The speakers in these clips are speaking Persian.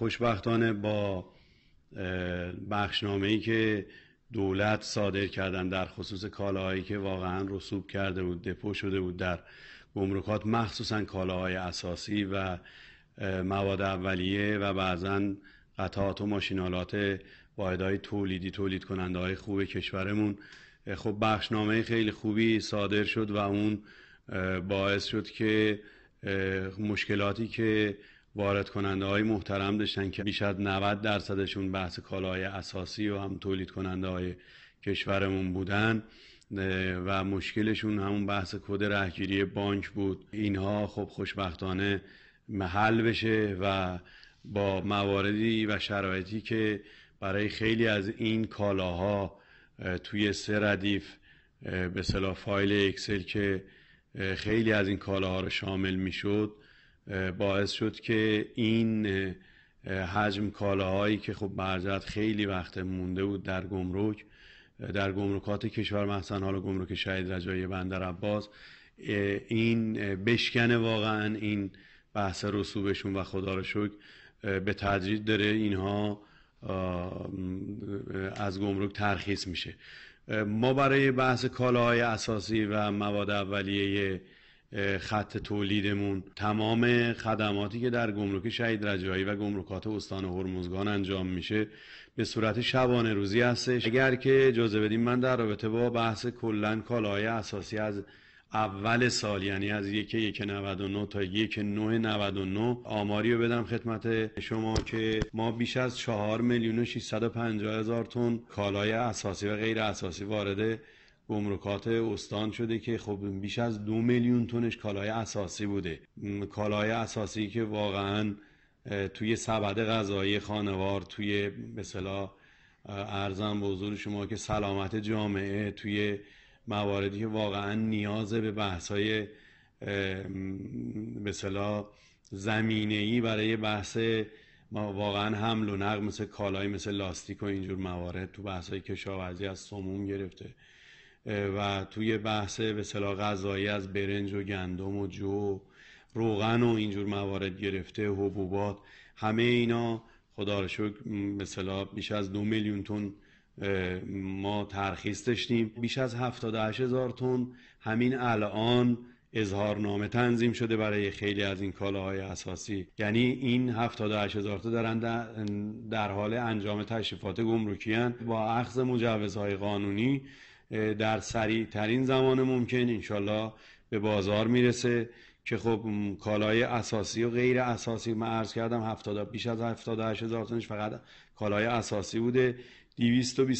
خوشبختانه با بخشنامه ای که دولت صادر کردن در خصوص کالاهایی که واقعا رسوب کرده بود دپو شده بود در گمرکات مخصوصا کالاهای اساسی و مواد اولیه و بعضا قطعات و ماشینالات واحدهای تولیدی تولید کننده های خوب کشورمون خب بخشنامه خیلی خوبی صادر شد و اون باعث شد که مشکلاتی که وارد کننده های محترم داشتن که بیش از 90 درصدشون بحث کالای اساسی و هم تولید کننده های کشورمون بودن و مشکلشون همون بحث کد رهگیری بانک بود اینها خب خوشبختانه محل بشه و با مواردی و شرایطی که برای خیلی از این کالاها توی سه ردیف به صلاح فایل اکسل که خیلی از این کالاها رو شامل میشد باعث شد که این حجم کالاهایی که خب برجت خیلی وقت مونده بود در گمرک در گمرکات کشور محسن حالا گمرک شهید رجایی بندر عباس این بشکنه واقعا این بحث رسوبشون و خدا رو شکر به تدریج داره اینها از گمرک ترخیص میشه ما برای بحث کالاهای اساسی و مواد اولیه خط تولیدمون تمام خدماتی که در گمرک شهید رجایی و گمرکات استان هرمزگان انجام میشه به صورت شبانه روزی هستش اگر که اجازه بدیم من در رابطه با بحث کلا کالای اساسی از اول سال یعنی از یک یک 99 تا یک 99 آماری رو بدم خدمت شما که ما بیش از 4 میلیون و 650 هزار تن کالای اساسی و غیر اساسی وارد گمرکات استان شده که خب بیش از دو میلیون تنش کالای اساسی بوده کالای اساسی که واقعا توی سبد غذایی خانوار توی مثلا ارزم به حضور شما که سلامت جامعه توی مواردی که واقعا نیاز به بحث های به زمینه ای برای بحث واقعا حمل و نقل مثل کالای مثل لاستیک و اینجور موارد تو بحث های کشاورزی از سموم گرفته و توی بحث به غذایی از برنج و گندم و جو روغن و اینجور موارد گرفته حبوبات همه اینا خدا رو شکر مثلا بیش از دو میلیون تن ما ترخیص داشتیم بیش از 78 هزار تن همین الان اظهارنامه تنظیم شده برای خیلی از این کالاهای اساسی یعنی این هفتاد هزار تا دارن در حال انجام تشریفات گمرکی با اخذ مجوزهای قانونی در سریع ترین زمان ممکن انشالله به بازار میرسه که خب کالای اساسی و غیر اساسی من عرض کردم بیش از هشت هزار تنش فقط کالای اساسی بوده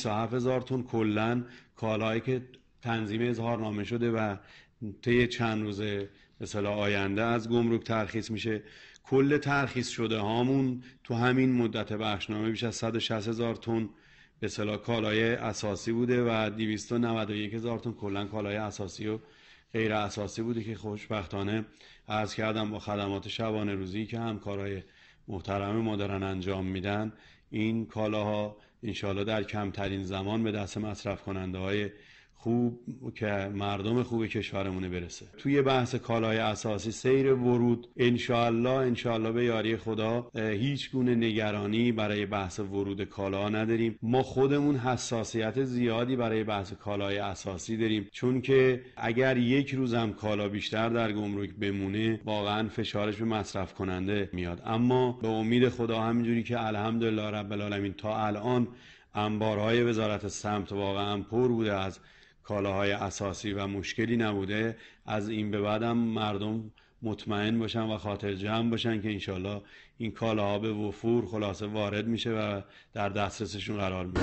هفت هزار تن کلن کالایی که تنظیم اظهارنامه شده و طی چند روز مثلا آینده از گمرک ترخیص میشه کل ترخیص شده هامون تو همین مدت بخشنامه بیش از 160 هزار تن به صلاح کالای اساسی بوده و 291 هزار تن کلا کالای اساسی و غیر اساسی بوده که خوشبختانه عرض کردم با خدمات شبانه روزی که همکارای محترم ما دارن انجام میدن این کالاها انشالله در کمترین زمان به دست مصرف کننده های خوب که مردم خوب کشورمونه برسه توی بحث کالای اساسی سیر ورود انشاالله انشالله به یاری خدا هیچ گونه نگرانی برای بحث ورود کالا نداریم ما خودمون حساسیت زیادی برای بحث کالای اساسی داریم چون که اگر یک روزم کالا بیشتر در گمرک بمونه واقعا فشارش به مصرف کننده میاد اما به امید خدا همینجوری که الحمدلله رب العالمین تا الان انبارهای وزارت سمت واقعا پر بوده از کالاهای اساسی و مشکلی نبوده از این به بعدم مردم مطمئن باشن و خاطر جمع باشن که انشالله این کالاها به وفور خلاصه وارد میشه و در دسترسشون قرار میده